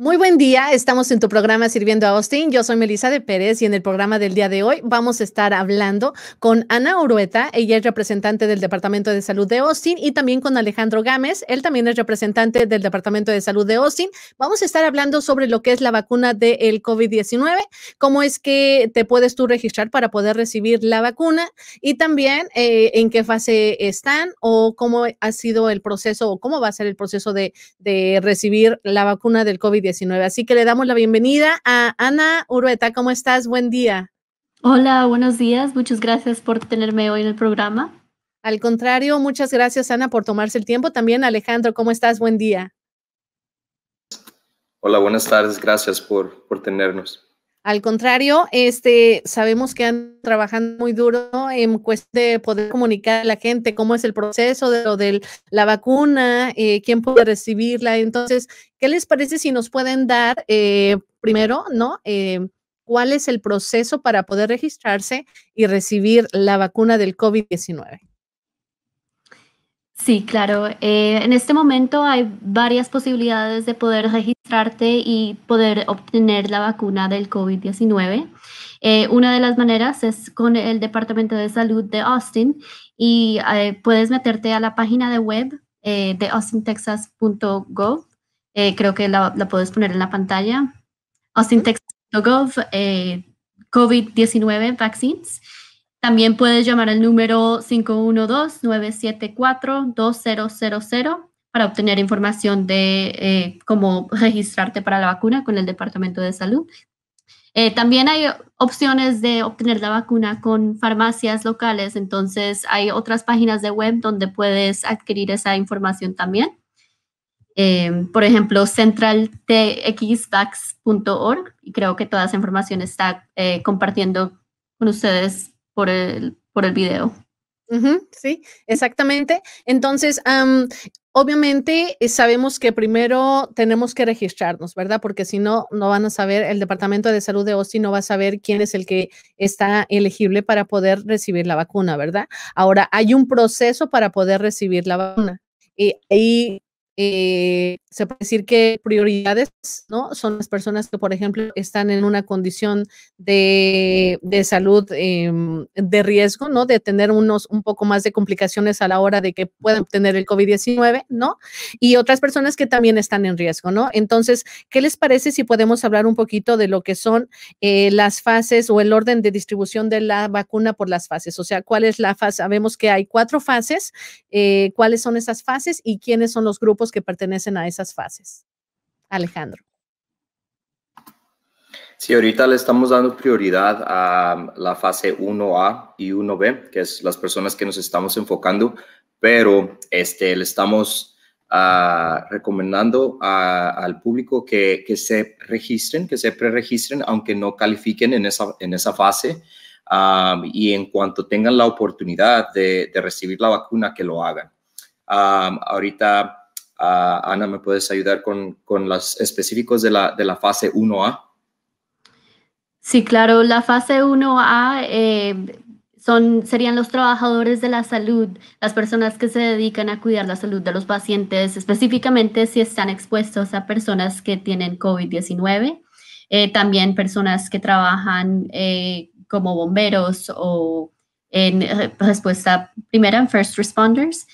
Muy buen día, estamos en tu programa Sirviendo a Austin. Yo soy Melissa de Pérez y en el programa del día de hoy vamos a estar hablando con Ana Urueta. ella es representante del Departamento de Salud de Austin y también con Alejandro Gámez, él también es representante del Departamento de Salud de Austin. Vamos a estar hablando sobre lo que es la vacuna del COVID-19, cómo es que te puedes tú registrar para poder recibir la vacuna y también eh, en qué fase están o cómo ha sido el proceso o cómo va a ser el proceso de, de recibir la vacuna del COVID-19. Así que le damos la bienvenida a Ana Urbeta. ¿Cómo estás? Buen día. Hola, buenos días. Muchas gracias por tenerme hoy en el programa. Al contrario, muchas gracias Ana por tomarse el tiempo. También Alejandro, ¿cómo estás? Buen día. Hola, buenas tardes. Gracias por tenernos. Al contrario, este, sabemos que han trabajado muy duro en cuestión de poder comunicar a la gente cómo es el proceso de lo la vacuna, eh, quién puede recibirla. Entonces, ¿qué les parece si nos pueden dar eh, primero, no? Eh, ¿Cuál es el proceso para poder registrarse y recibir la vacuna del COVID-19? Sí, claro. Eh, en este momento hay varias posibilidades de poder registrarte y poder obtener la vacuna del COVID-19. Eh, una de las maneras es con el Departamento de Salud de Austin y eh, puedes meterte a la página de web de austintexas.gov. creo que la, la, puedes poner en la pantalla. austintexas.gov, COVID-19 Vaccines. También puedes llamar al número 512-974-2000 para obtener información de eh, cómo registrarte para la vacuna con el Departamento de Salud. Eh, también hay opciones de obtener la vacuna con farmacias locales, entonces hay otras páginas de web donde puedes adquirir esa información también. Eh, por ejemplo, centraltxvax.org, y creo que toda esa información está compartiendo con ustedes por el, por el video. sí, exactamente. Entonces, obviamente eh, sabemos que primero tenemos que registrarnos, ¿verdad? Porque si no, no van a saber, el Departamento de Salud de Austin no va a saber quién es el que está elegible para poder recibir la vacuna, ¿verdad? Ahora, hay un proceso para poder recibir la vacuna. Y eh, se puede decir que prioridades, ¿no? Son las personas que, por ejemplo, están en una condición de, salud em, de riesgo, ¿no? De tener unos un poco más de complicaciones a la hora de que puedan tener el COVID-19, ¿no? Y otras personas que también están en riesgo, ¿no? Entonces, ¿qué les parece si podemos hablar un poquito de lo que son eh, las fases o el orden de distribución de la vacuna por las fases? O sea, ¿cuál es la fase? Sabemos que hay cuatro fases. Eh, ¿Cuáles son esas fases y quiénes son los grupos? que pertenecen a esas fases. Alejandro. Sí, ahorita le estamos dando prioridad a um, la fase 1A y 1B, que es las personas que nos estamos enfocando, pero este, le estamos ah, recomendando al público que, se registren, que se preregistren, aunque no califiquen en esa, en esa fase. Um, y en cuanto tengan la oportunidad de, recibir la vacuna, que lo hagan. Um, ahorita Ana, ¿me puedes ayudar con, los específicos de la, fase 1A? Sí, claro, la fase 1A eh, son, serían los trabajadores de la salud, las personas que se dedican a cuidar la salud de los pacientes, específicamente si están expuestos a personas que tienen COVID-19, eh, también personas que trabajan eh, como bomberos o en respuesta pues, primera, en first responders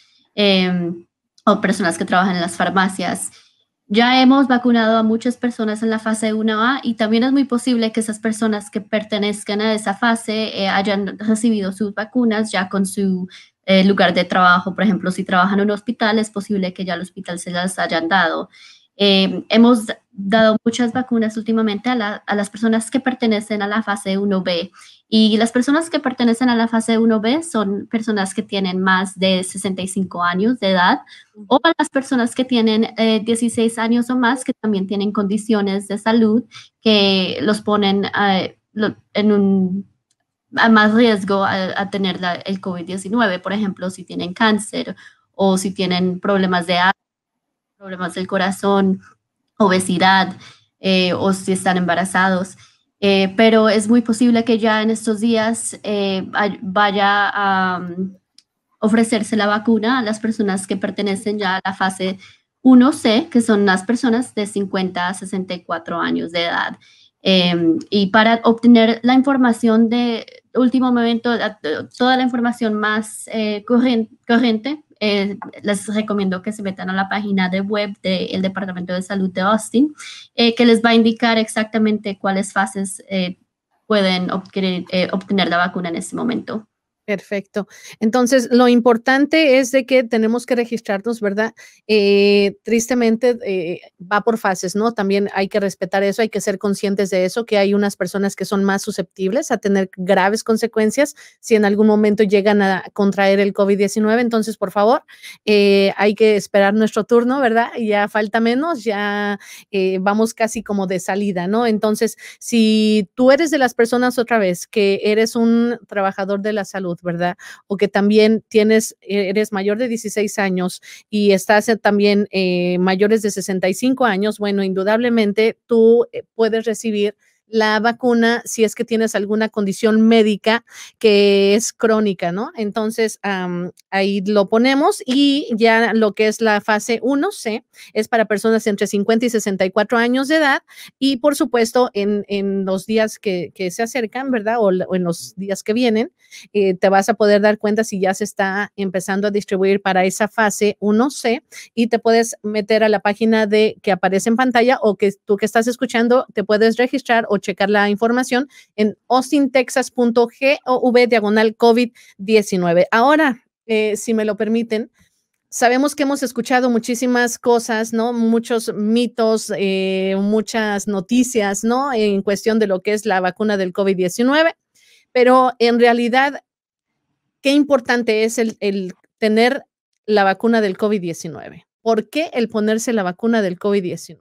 o personas que trabajan en las farmacias. Ya hemos vacunado a muchas personas en la fase 1A y también es muy posible que esas personas que pertenezcan a esa fase eh, hayan recibido sus vacunas ya con su eh, lugar de trabajo. Por ejemplo, si trabajan en un hospital, es posible que ya el hospital se las hayan dado. Eh, hemos dado muchas vacunas últimamente a, las personas que pertenecen a la fase 1B y las personas que pertenecen a la fase 1B son personas que tienen más de 65 años de edad o a las personas que tienen 16 eh, años o más que también tienen condiciones de salud que los ponen eh, en un a más riesgo a, tener el COVID-19, por ejemplo, si tienen cáncer o si tienen problemas de problemas del corazón, obesidad eh, o si están embarazados. Eh, pero es muy posible que ya en estos días eh, vaya a mm, ofrecerse la vacuna a las personas que pertenecen ya a la fase 1C, que son las personas de 50 a 64 años de edad. Em, y para obtener la información de último momento, toda la información más corriente, eh, les recomiendo que se metan a la página de web del Departamento de Salud de Austin, eh, que les va a indicar exactamente cuáles fases eh, pueden obtener, obtener, la vacuna en este momento. Perfecto. Entonces, lo importante es de que tenemos que registrarnos, ¿verdad? Eh, tristemente eh, va por fases, ¿no? También hay que respetar eso, hay que ser conscientes de eso, que hay unas personas que son más susceptibles a tener graves consecuencias si en algún momento llegan a contraer el COVID-19. Entonces, por favor, eh, hay que esperar nuestro turno, ¿verdad? Ya falta menos, ya vamos casi como de salida, ¿no? Entonces, si tú eres de las personas otra vez que eres un trabajador de la salud, ¿verdad? O que también tienes, e-, eres mayor de 16 años y estás eh, también eh, mayores de 65 años, bueno, indudablemente tú eh, puedes recibir la vacuna si es que tienes alguna condición médica que es crónica, ¿no? Entonces, ahí lo ponemos y ya lo que es la fase 1C es para personas entre 50 y 64 años de edad y por supuesto en, los días que, se acercan, ¿verdad? O, en los días que vienen, eh, te vas a poder dar cuenta si ya se está empezando a distribuir para esa fase 1C y te puedes meter a la página de que aparece en pantalla o que tú que estás escuchando te puedes registrar checar la información en austintexas.gov diagonal COVID-19. Ahora, eh, si me lo permiten, sabemos que hemos escuchado muchísimas cosas, ¿no? Muchos mitos, eh, muchas noticias, ¿no? En cuestión de lo que es la vacuna del COVID-19, pero en realidad, qué importante es el, el tener la vacuna del COVID-19. ¿Por qué el ponerse la vacuna del COVID-19?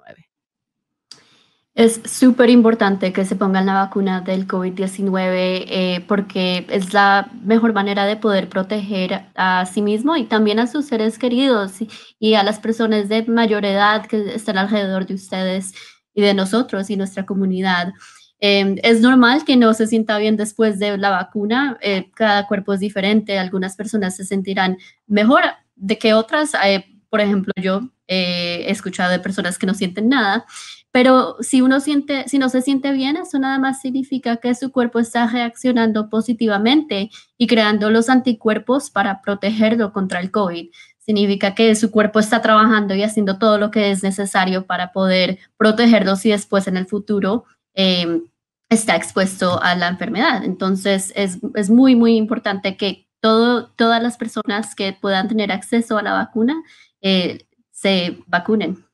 Es súper importante que se pongan la vacuna del COVID-19 eh, porque es la mejor manera de poder proteger a sí mismo y también a sus seres queridos y a las personas de mayor edad que están alrededor de ustedes y de nosotros y nuestra comunidad. Em, es normal que no se sienta bien después de la vacuna, eh, cada cuerpo es diferente, algunas personas se sentirán mejor de que otras. Eh, por ejemplo, yo he escuchado de personas que no sienten nada. Pero si uno siente, si no se siente bien, eso nada más significa que su cuerpo está reaccionando positivamente y creando los anticuerpos para protegerlo contra el COVID. Significa que su cuerpo está trabajando y haciendo todo lo que es necesario para poder protegerlo si después en el futuro eh, está expuesto a la enfermedad. Entonces es, muy, muy importante que todas las personas que puedan tener acceso a la vacuna eh, se vacunen.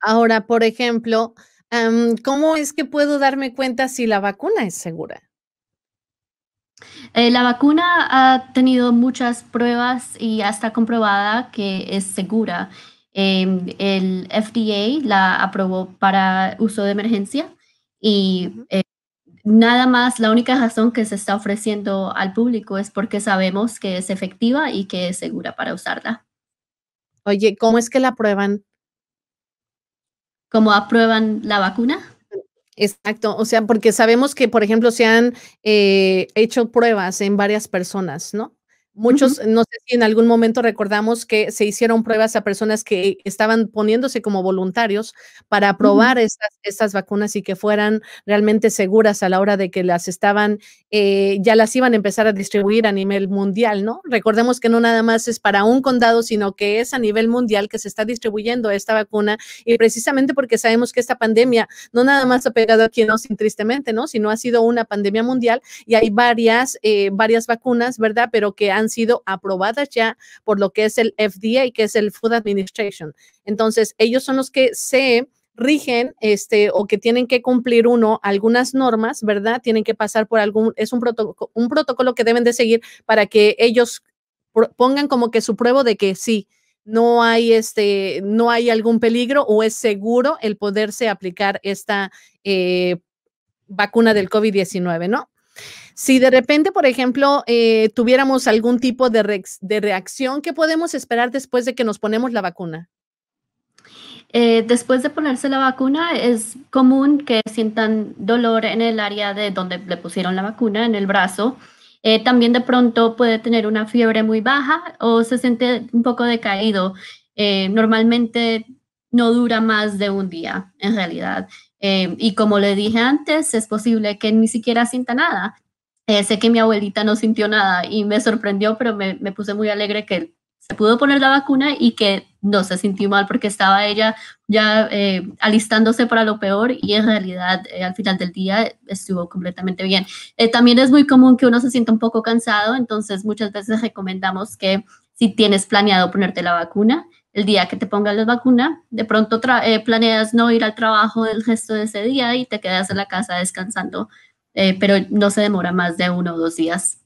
Ahora, por ejemplo, ¿cómo es que puedo darme cuenta si la vacuna es segura? Eh, la vacuna ha tenido muchas pruebas y está comprobada que es segura. Em, el FDA la aprobó para uso de emergencia y eh, nada más, la única razón que se está ofreciendo al público es porque sabemos que es efectiva y que es segura para usarla. Oye, ¿cómo es que la prueban? ¿Cómo aprueban la vacuna. Exacto, o sea, porque sabemos que, por ejemplo, se han eh, hecho pruebas en varias personas, ¿no? Muchos, no sé si en algún momento recordamos que se hicieron pruebas a personas que estaban poniéndose como voluntarios para probar estas, vacunas y que fueran realmente seguras a la hora de que las estaban, eh, ya las iban a empezar a distribuir a nivel mundial, ¿no? Recordemos que no nada más es para un condado, sino que es a nivel mundial que se está distribuyendo esta vacuna y precisamente porque sabemos que esta pandemia no nada más ha pegado aquí no sin tristemente, ¿no? Sino ha sido una pandemia mundial y hay varias, eh, varias vacunas, ¿verdad? Pero que han sido aprobadas ya por lo que es el FDA, que es el Food Administration. Entonces, ellos son los que se rigen este o que tienen que cumplir uno algunas normas, ¿verdad? Tienen que pasar por algún es un protocolo un protocolo que deben de seguir para que ellos pongan como que su prueba de que sí, no hay este, no hay algún peligro o es seguro el poderse aplicar esta eh, vacuna del COVID-19, ¿no? Si de repente, por ejemplo, eh, tuviéramos algún tipo de, reacción, ¿qué podemos esperar después de que nos ponemos la vacuna? Eh, después de ponerse la vacuna, es común que sientan dolor en el área de donde le pusieron la vacuna, en el brazo. Eh, también de pronto puede tener una fiebre muy baja o se siente un poco decaído. normalmente no dura más de un día, en realidad. Em, y como le dije antes, es posible que ni siquiera sienta nada. Eh, sé que mi abuelita no sintió nada y me sorprendió, pero me, puse muy alegre que se pudo poner la vacuna y que no se sintió mal porque estaba ella ya eh, alistándose para lo peor y en realidad eh, al final del día estuvo completamente bien. también es muy común que uno se sienta un poco cansado, entonces muchas veces recomendamos que si tienes planeado ponerte la vacuna, el día que te pongan la vacuna, de pronto eh, planeas no ir al trabajo el resto de ese día y te quedas en la casa descansando, eh, pero no se demora más de uno o dos días.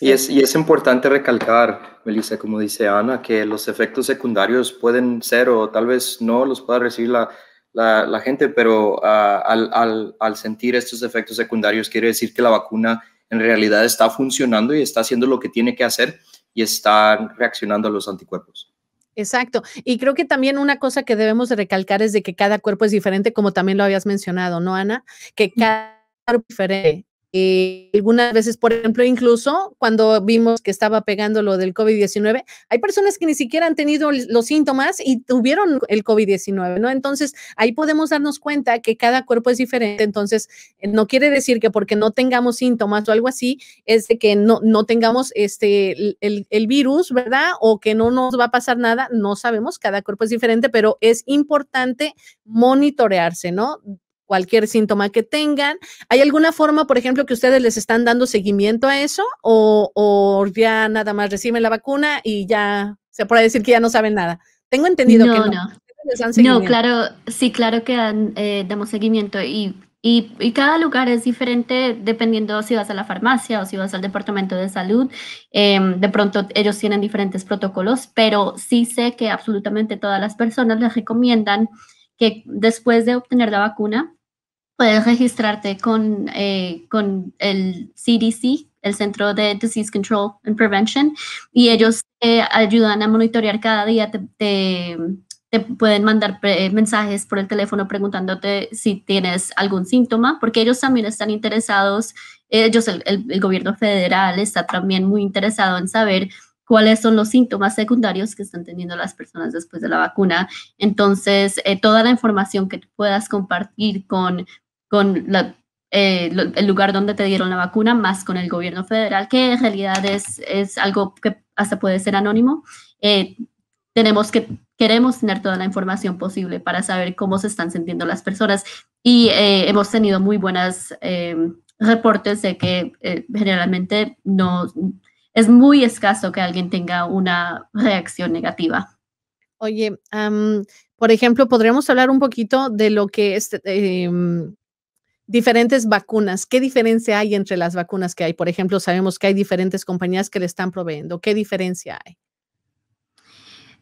Y es, y es, importante recalcar, Melissa, como dice Ana, que los efectos secundarios pueden ser o tal vez no los pueda recibir la, gente, pero ah, al sentir estos efectos secundarios quiere decir que la vacuna en realidad está funcionando y está haciendo lo que tiene que hacer y está reaccionando a los anticuerpos. Exacto. Y creo que también una cosa que debemos recalcar es de que cada cuerpo es diferente, como también lo habías mencionado, ¿no, Ana? Que cada cuerpo es diferente. Eh, algunas veces, por ejemplo, incluso cuando vimos que estaba pegando lo del COVID-19, hay personas que ni siquiera han tenido los síntomas y tuvieron el COVID-19, ¿no? Entonces, ahí podemos darnos cuenta que cada cuerpo es diferente. Entonces, eh, no quiere decir que porque no tengamos síntomas o algo así, es de que no, no tengamos este, el, el virus, ¿verdad? O que no nos va a pasar nada, no sabemos, cada cuerpo es diferente, pero es importante monitorearse, ¿no? cualquier síntoma que tengan. ¿Hay alguna forma, por ejemplo, que ustedes les están dando seguimiento a eso o, ya nada más reciben la vacuna y ya se puede decir que ya no saben nada? Tengo entendido que no. No, no claro, sí, claro que dan, eh, damos seguimiento y, cada lugar es diferente dependiendo si vas a la farmacia o si vas al departamento de salud. Em, de pronto ellos tienen diferentes protocolos, pero sí sé que absolutamente todas las personas les recomiendan que después de obtener la vacuna puedes registrarte con, eh, con el CDC, el Centro de Disease Control and Prevention, y ellos te ayudan a monitorear cada día, te, te, pueden mandar eh, mensajes por el teléfono preguntándote si tienes algún síntoma, porque ellos también están interesados, ellos, el gobierno federal está también muy interesado en saber cuáles son los síntomas secundarios que están teniendo las personas después de la vacuna. Entonces, eh, toda la información que puedas compartir con, con eh, el lugar donde te dieron la vacuna, más con el gobierno federal, que en realidad es, es algo que hasta puede ser anónimo, eh, tenemos que, queremos tener toda la información posible para saber cómo se están sintiendo las personas. Y hemos tenido muy buenas reportes de que generalmente no es muy escaso que alguien tenga una reacción negativa. Oye, por ejemplo, podríamos hablar un poquito de lo que es em, diferentes vacunas. ¿Qué diferencia hay entre las vacunas que hay? Por ejemplo, sabemos que hay diferentes compañías que le están proveyendo. ¿Qué diferencia hay?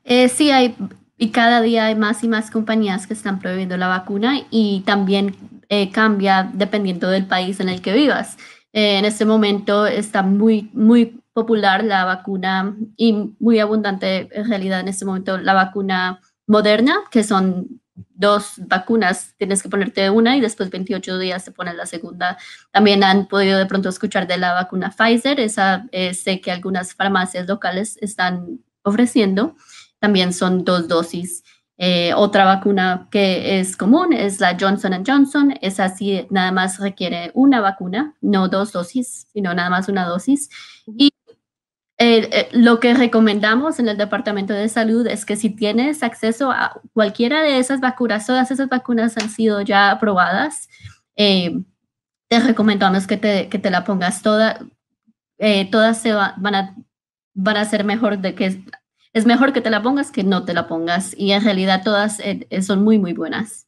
Eh, sí, hay y cada día hay más y más compañías que están proveyendo la vacuna y también eh, cambia dependiendo del país en el que vivas. Eh, en este momento está muy, muy popular la vacuna y muy abundante en realidad en este momento la vacuna moderna, que son dos vacunas, tienes que ponerte una y después 28 días te pones la segunda. También han podido de pronto escuchar de la vacuna Pfizer, esa eh, sé que algunas farmacias locales están ofreciendo, también son dos dosis. Eh, otra vacuna que es común es la Johnson Johnson. Esa sí nada más requiere una vacuna, no dos dosis, sino nada más una dosis. Y eh, eh, lo que recomendamos en el Departamento de Salud es que si tienes acceso a cualquiera de esas vacunas, todas esas vacunas han sido ya aprobadas, eh, te recomendamos que te, la pongas toda. todas se van, a, van a ser mejor de que... Es mejor que te la pongas que no te la pongas. Y en realidad todas son muy, muy buenas.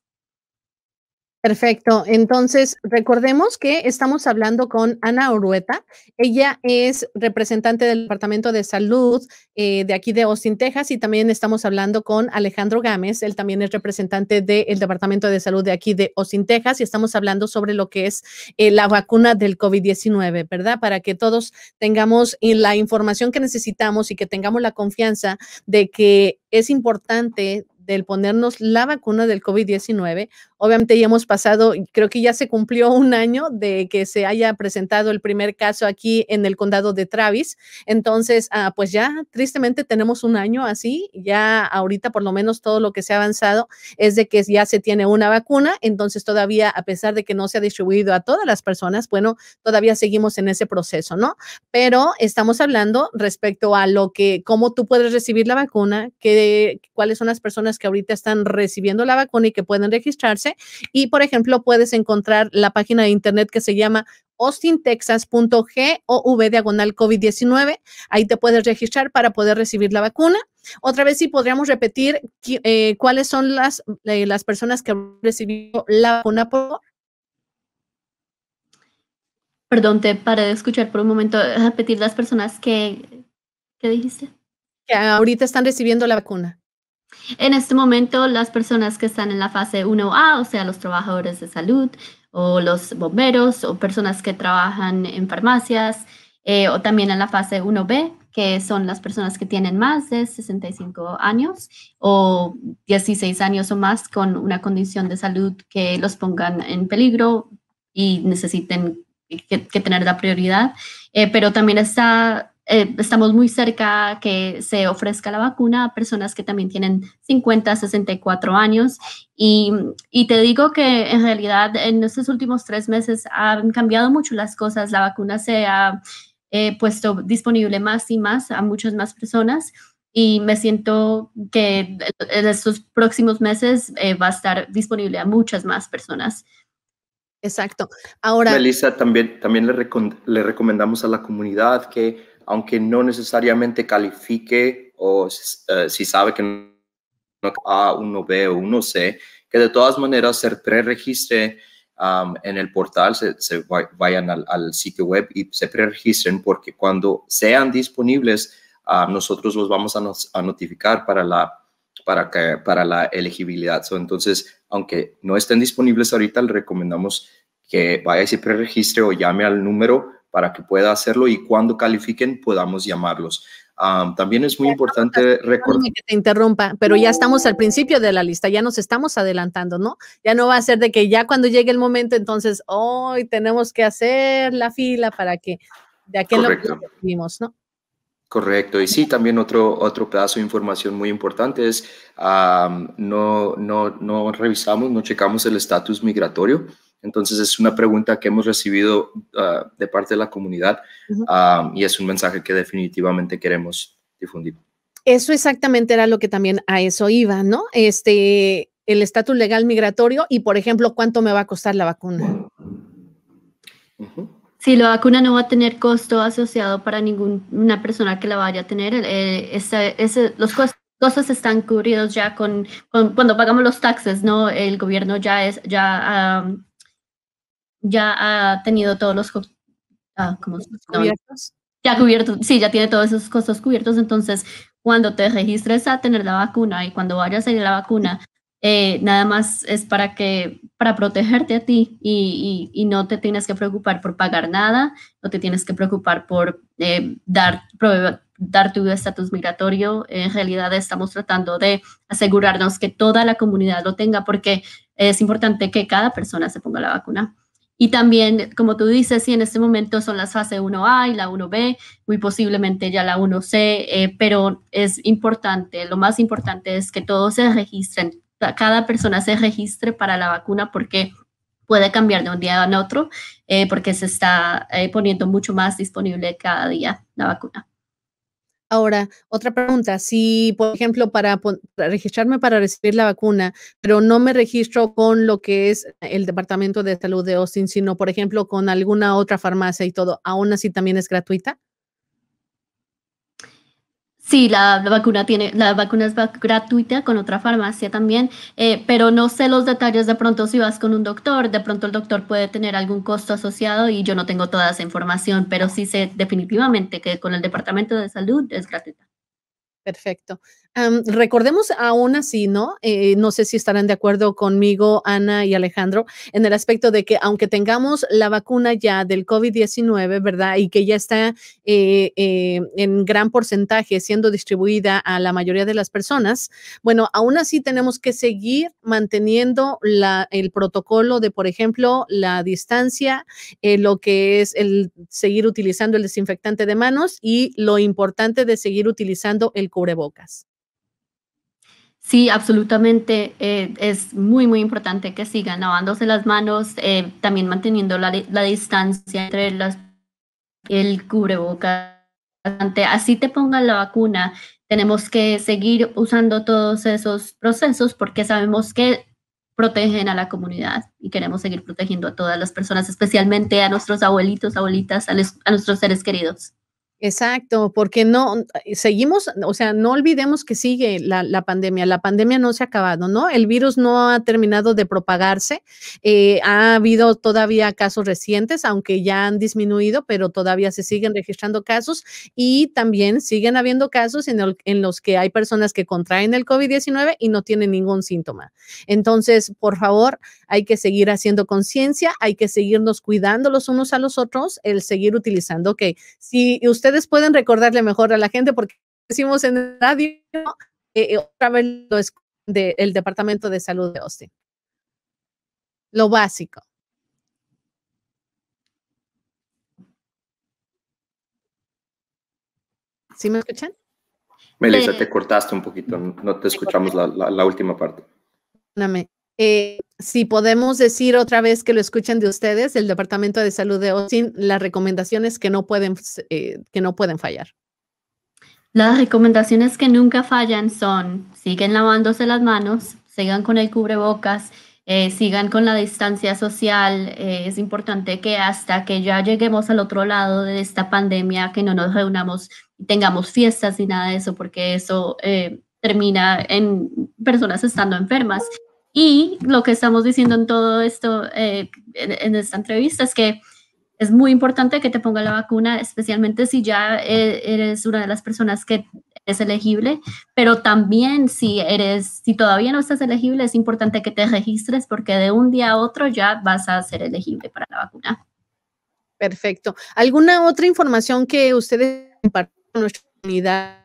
Perfecto. Entonces, recordemos que estamos hablando con Ana Orueta. Ella es representante del Departamento de Salud eh, de aquí de Austin, Texas, y también estamos hablando con Alejandro Gámez. Él también es representante del Departamento de Salud de aquí de Austin, Texas, y estamos hablando sobre lo que es eh, la vacuna del COVID-19, ¿verdad? Para que todos tengamos eh, la información que necesitamos y que tengamos la confianza de que es importante del ponernos la vacuna del COVID-19 Obviamente ya hemos pasado, creo que ya se cumplió un año de que se haya presentado el primer caso aquí en el condado de Travis. Entonces, ah, pues ya tristemente tenemos un año así. Ya ahorita por lo menos todo lo que se ha avanzado es de que ya se tiene una vacuna. Entonces todavía, a pesar de que no se ha distribuido a todas las personas, bueno, todavía seguimos en ese proceso, ¿no? Pero estamos hablando respecto a lo que, cómo tú puedes recibir la vacuna, que, cuáles son las personas que ahorita están recibiendo la vacuna y que pueden registrarse y, por ejemplo, puedes encontrar la página de internet que se llama austintexas.gov diagonal COVID-19. Ahí te puedes registrar para poder recibir la vacuna. Otra vez, si sí, podríamos repetir eh, cuáles son las, eh, las personas que han recibido la vacuna. Perdón, te paré de escuchar por un momento. Repetir las personas que, que dijiste. Que ahorita están recibiendo la vacuna. En este momento, las personas que están en la fase 1A, o sea, los trabajadores de salud o los bomberos o personas que trabajan en farmacias, eh, o también en la fase 1B, que son las personas que tienen más de 65 años o 16 años o más con una condición de salud que los pongan en peligro y necesiten que, tener la prioridad. Eh, pero también está eh, estamos muy cerca que se ofrezca la vacuna a personas que también tienen 50, 64 años. Y, y te digo que en realidad en estos últimos tres meses han cambiado mucho las cosas. La vacuna se ha eh, puesto disponible más y más a muchas más personas y me siento que en estos próximos meses eh, va a estar disponible a muchas más personas. Exacto. Ahora. Melissa, también, también le recomendamos a la comunidad que aunque no necesariamente califique o eh, si sabe que no A, uno B o uno C, que de todas maneras se preregistre en el portal, se, vayan al, sitio web y se preregistren porque cuando sean disponibles, a ah, nosotros los vamos a, notificar para la, para, que, para la elegibilidad. entonces, aunque no estén disponibles ahorita, le recomendamos que vaya y se preregistre o llame al número para que pueda hacerlo y cuando califiquen podamos llamarlos. también es muy importante recordar. Que te interrumpa, pero ya estamos al principio de la lista, ya nos estamos adelantando, ¿no? Ya no va a ser de que ya cuando llegue el momento, entonces hoy tenemos que hacer la fila para que de aquel Correcto. lo vimos, ¿no? Correcto, y sí, también otro, otro pedazo de información muy importante es no, no, no revisamos, no checamos el estatus migratorio. Entonces es una pregunta que hemos recibido ah, de parte de la comunidad ah, y es un mensaje que definitivamente queremos difundir. Eso exactamente era lo que también a eso iba, ¿no? Este, el estatus legal migratorio y, por ejemplo, cuánto me va a costar la vacuna. Sí, la vacuna no va a tener costo asociado para ninguna persona que la vaya a tener. Eh, los costos están cubridos ya con, cuando pagamos los taxes, ¿no? El gobierno ya es ya ah, ya ha tenido todos los ah, cubiertos. ya cubierto, sí, ya tiene todos esos costos cubiertos. Entonces, cuando te registres a tener la vacuna y cuando vayas a ir a la vacuna, eh, nada más es para que para protegerte a ti y, no te tienes que preocupar por pagar nada, no te tienes que preocupar por eh, dar, dar tu estatus migratorio. En realidad estamos tratando de asegurarnos que toda la comunidad lo tenga porque es importante que cada persona se ponga la vacuna. Y también, como tú dices, si en este momento son las fase 1A y la 1B, muy posiblemente ya la 1C, eh, pero es importante, lo más importante es que todos se registren, cada persona se registre para la vacuna porque puede cambiar de un día a otro, eh, porque se está eh, poniendo mucho más disponible cada día la vacuna. Ahora, otra pregunta, si por ejemplo para, registrarme para recibir la vacuna, pero no me registro con lo que es el Departamento de Salud de Austin, sino por ejemplo con alguna otra farmacia y todo, ¿aún así también es gratuita? Sí, la, vacuna tiene, la vacuna es gratuita con otra farmacia también, eh, pero no sé los detalles de pronto si vas con un doctor, de pronto el doctor puede tener algún costo asociado y yo no tengo toda esa información, pero sí sé definitivamente que con el Departamento de Salud es gratuita. Perfecto recordemos aún así, ¿no? Eh, no sé si estarán de acuerdo conmigo, Ana y Alejandro, en el aspecto de que aunque tengamos la vacuna ya del COVID-19, ¿verdad? Y que ya está eh, eh, en gran porcentaje siendo distribuida a la mayoría de las personas, bueno, aún así tenemos que seguir manteniendo el protocolo de, por ejemplo, la distancia, lo que es el seguir utilizando el desinfectante de manos y lo importante de seguir utilizando el cubrebocas. Sí, absolutamente. Eh, es muy, muy importante que sigan lavándose las manos, eh, también manteniendo la, distancia entre las, el cubrebocas. Así te pongan la vacuna, tenemos que seguir usando todos esos procesos porque sabemos que protegen a la comunidad y queremos seguir protegiendo a todas las personas, especialmente a nuestros abuelitos, abuelitas, a nuestros seres queridos. Exacto, porque no, eh, seguimos, o sea, no olvidemos que sigue la, pandemia, la pandemia no se ha acabado, ¿no? El virus no ha terminado de propagarse, eh, ha habido todavía casos recientes, aunque ya han disminuido, pero todavía se siguen registrando casos y también siguen habiendo casos en, en los que hay personas que contraen el COVID-19 y no tienen ningún síntoma. Entonces, por favor, hay que seguir haciendo conciencia, hay que seguirnos cuidando los unos a los otros, el seguir utilizando, ok, si usted ustedes pueden recordarle mejor a la gente porque decimos en radio, eh, eh, otra vez lo es de, el Departamento de Salud de Austin. Lo básico. ¿Sí me escuchan? Melissa, te cortaste un poquito, no te escuchamos la, última parte. Eh, si podemos decir otra vez que lo escuchen de ustedes, el Departamento de Salud de Austin las recomendaciones que no pueden, eh, que no pueden fallar. Las recomendaciones que nunca fallan son, siguen lavándose las manos, sigan con el cubrebocas, eh, sigan con la distancia social. es importante que hasta que ya lleguemos al otro lado de esta pandemia, que no nos reunamos y tengamos fiestas y nada de eso, porque eso termina en personas estando enfermas. Y lo que estamos diciendo en todo esto, eh, en, esta entrevista, es que es muy importante que te ponga la vacuna, especialmente si ya eh, eres una de las personas que es elegible, pero también si eres, si todavía no estás elegible, es importante que te registres porque de un día a otro ya vas a ser elegible para la vacuna. Perfecto. ¿Alguna otra información que ustedes compartan con nuestra comunidad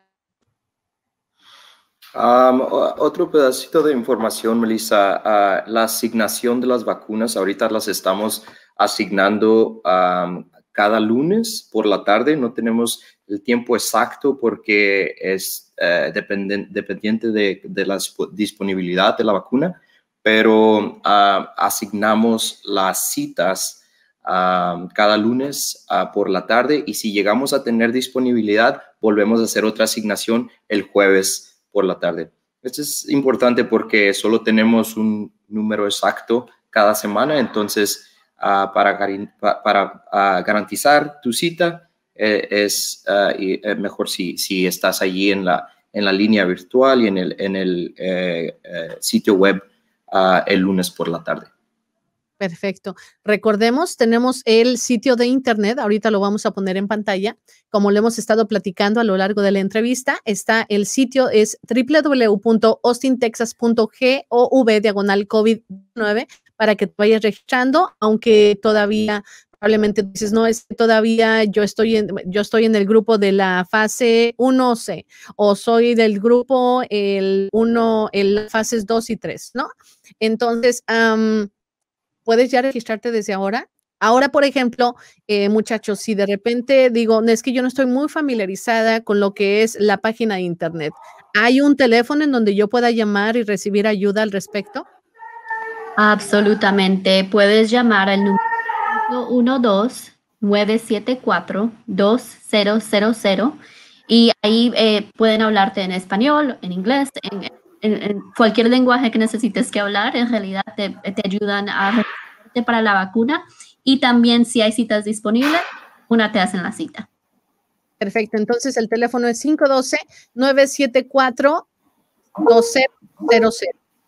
otro pedacito de información, Melissa. la asignación de las vacunas, ahorita las estamos asignando cada lunes por la tarde. No tenemos el tiempo exacto porque es eh, dependiente de, la disponibilidad de la vacuna, pero asignamos las citas cada lunes ah, por la tarde y si llegamos a tener disponibilidad, volvemos a hacer otra asignación el jueves por la tarde. Esto es importante porque solo tenemos un número exacto cada semana, entonces ah, para, ah, garantizar tu cita eh, es ah, eh, mejor si, si estás allí en la, en la línea virtual y en el, en el eh, sitio web el lunes por la tarde. Perfecto. Recordemos, tenemos el sitio de internet, ahorita lo vamos a poner en pantalla, como lo hemos estado platicando a lo largo de la entrevista, está el sitio es www.austintexas.gov diagonal COVID-19 para que te vayas registrando, aunque todavía probablemente dices, no, es todavía yo estoy en, yo estoy en el grupo de la fase 1C o soy del grupo el 1, el fases 2 y 3, ¿no? Entonces, um, puedes ya registrarte desde ahora. Ahora, por ejemplo, eh, muchachos, si de repente digo, es que yo no estoy muy familiarizada con lo que es la página de Internet, ¿hay un teléfono en donde yo pueda llamar y recibir ayuda al respecto? Absolutamente. Puedes llamar al número 112-974-2000 y ahí eh, pueden hablarte en español, en inglés, en en, cualquier lenguaje que necesites que hablar, en realidad te, te ayudan a para la vacuna y también si hay citas disponibles, una te hacen la cita. Perfecto, entonces el teléfono es 512-974-2000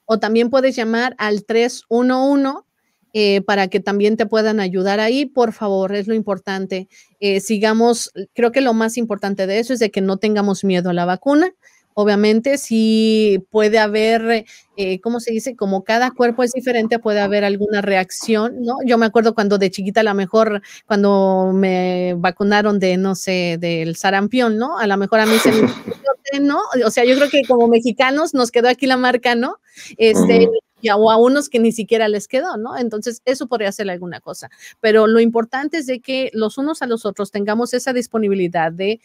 o también puedes llamar al 311 eh, para que también te puedan ayudar ahí, por favor, es lo importante. Eh, sigamos, creo que lo más importante de eso es de que no tengamos miedo a la vacuna, Obviamente, sí puede haber, eh, ¿cómo se dice? Como cada cuerpo es diferente, puede haber alguna reacción, ¿no? Yo me acuerdo cuando de chiquita, a lo mejor, cuando me vacunaron de, no sé, del sarampión, ¿no? A lo mejor a mí se me... ¿no? O sea, yo creo que como mexicanos nos quedó aquí la marca, ¿no? Este, y o a unos que ni siquiera les quedó, ¿no? Entonces, eso podría ser alguna cosa. Pero lo importante es de que los unos a los otros tengamos esa disponibilidad de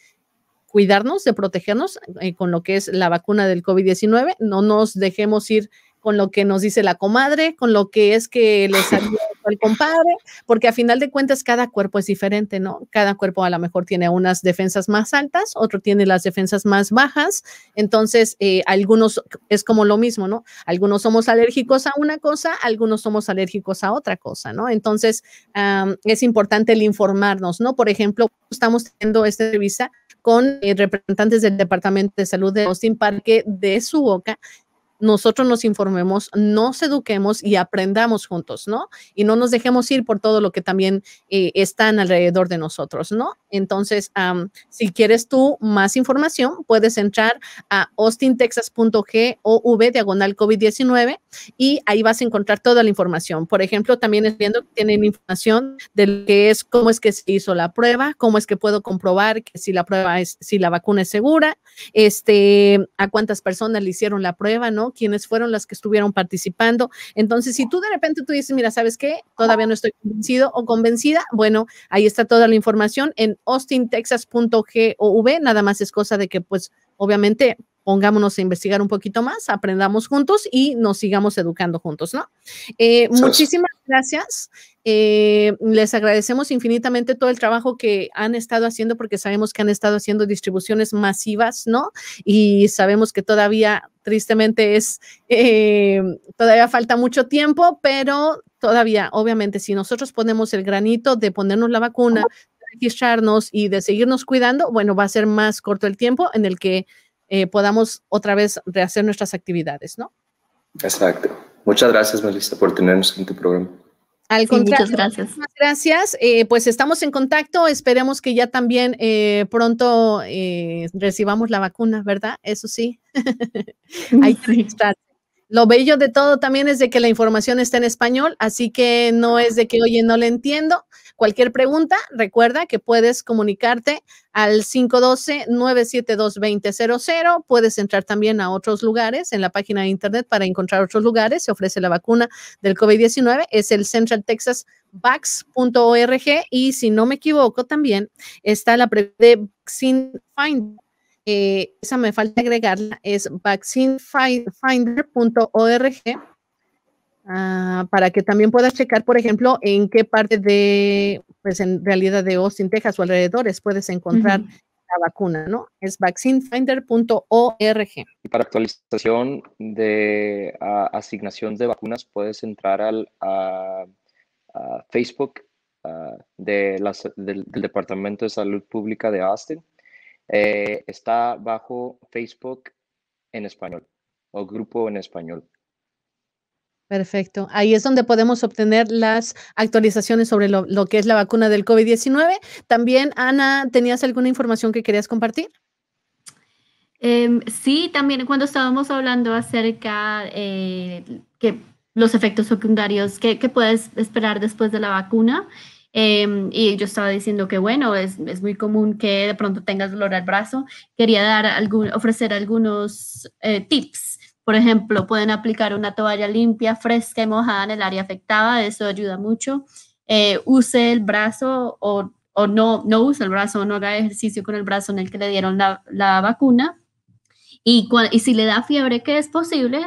cuidarnos, de protegernos eh, con lo que es la vacuna del COVID-19. No nos dejemos ir con lo que nos dice la comadre, con lo que es que le salió el compadre, porque a final de cuentas cada cuerpo es diferente, ¿no? Cada cuerpo a lo mejor tiene unas defensas más altas, otro tiene las defensas más bajas, entonces eh, algunos es como lo mismo, ¿no? Algunos somos alérgicos a una cosa, algunos somos alérgicos a otra cosa, ¿no? Entonces es importante el informarnos, ¿no? Por ejemplo, estamos teniendo esta revista con eh, representantes del Departamento de Salud de Austin Parque de su boca nosotros nos informemos, nos eduquemos y aprendamos juntos, ¿no? Y no nos dejemos ir por todo lo que también eh, están alrededor de nosotros, ¿no? Entonces, si quieres tú más información, puedes entrar a austintexas.gov diagonal COVID-19 y ahí vas a encontrar toda la información. Por ejemplo, también es viendo que tienen información de lo que es, cómo es que se hizo la prueba, cómo es que puedo comprobar que si la prueba es, si la vacuna es segura, este, a cuántas personas le hicieron la prueba, ¿no? Quienes fueron las que estuvieron participando. Entonces, si tú de repente tú dices, mira, ¿sabes qué? Todavía no estoy convencido o convencida, bueno, ahí está toda la información en austintexas.gov, nada más es cosa de que pues obviamente pongámonos a investigar un poquito más, aprendamos juntos y nos sigamos educando juntos, ¿no? Eh, muchísimas gracias. Eh, les agradecemos infinitamente todo el trabajo que han estado haciendo porque sabemos que han estado haciendo distribuciones masivas, ¿no? Y sabemos que todavía, tristemente, es, eh, todavía falta mucho tiempo, pero todavía, obviamente, si nosotros ponemos el granito de ponernos la vacuna, registrarnos y de seguirnos cuidando, bueno, va a ser más corto el tiempo en el que eh, podamos otra vez rehacer nuestras actividades, ¿no? Exacto. Muchas gracias, Melissa, por tenernos en tu programa. Al contrario, muchas gracias. Muchas gracias. Eh, pues estamos en contacto. Esperemos que ya también eh, pronto recibamos la vacuna, ¿verdad? Eso sí. Hay que Lo bello de todo también es de que la información está en español, así que no es de que, oye, no le entiendo. Cualquier pregunta, recuerda que puedes comunicarte al 512-972-2000. Puedes entrar también a otros lugares en la página de internet para encontrar otros lugares. Se ofrece la vacuna del COVID-19. Es el Central Texas y si no me equivoco también está la pre de Vaccine Finder. Eh, esa me falta agregarla, es vaccinefinder.org Ah, para que también puedas checar, por ejemplo, en qué parte de, pues en realidad de Austin, Texas o alrededores puedes encontrar la vacuna, ¿no? Es vaccinefinder.org. Y para actualización de ah, asignación de vacunas, puedes entrar al ah, Facebook de del, Departamento de Salud Pública de Austin. Eh, está bajo Facebook en español o grupo en español. Perfecto. Ahí es donde podemos obtener las actualizaciones sobre lo, que es la vacuna del COVID-19. También, Ana, ¿tenías alguna información que querías compartir? Em, sí, también cuando estábamos hablando acerca de eh, que los efectos secundarios que, puedes esperar después de la vacuna. Em, y yo estaba diciendo que, bueno, es, es, muy común que de pronto tengas dolor al brazo. Quería dar algún, ofrecer algunos eh, tips por ejemplo, pueden aplicar una toalla limpia, fresca y mojada en el área afectada, eso ayuda mucho. Eh, use el brazo o, no, no use el brazo no haga ejercicio con el brazo en el que le dieron la, vacuna. Y, si le da fiebre, que es posible,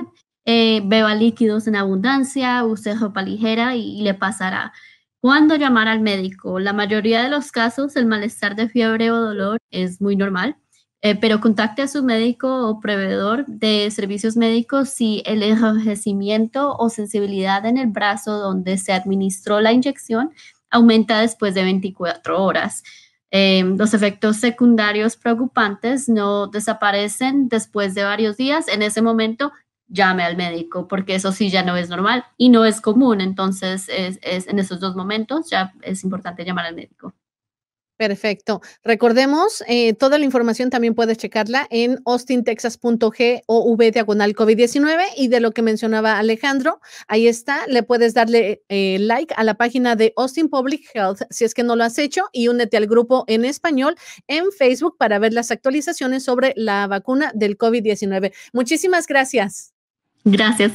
eh, beba líquidos en abundancia, use ropa ligera y le pasará. ¿Cuándo llamar al médico? La mayoría de los casos, el malestar de fiebre o dolor es muy normal eh, pero contacte a su médico o proveedor de servicios médicos si el enrojecimiento o sensibilidad en el brazo donde se administró la inyección aumenta después de 24 horas. Eh, los efectos secundarios preocupantes no desaparecen después de varios días. En ese momento, llame al médico porque eso sí ya no es normal y no es común. Entonces, es, en esos dos momentos ya es importante llamar al médico. Perfecto. Recordemos, eh, toda la información también puedes checarla en austintexas.gov diagonal COVID-19 y de lo que mencionaba Alejandro, ahí está, le puedes darle eh, like a la página de Austin Public Health si es que no lo has hecho y únete al grupo en español en Facebook para ver las actualizaciones sobre la vacuna del COVID-19. Muchísimas gracias. Gracias.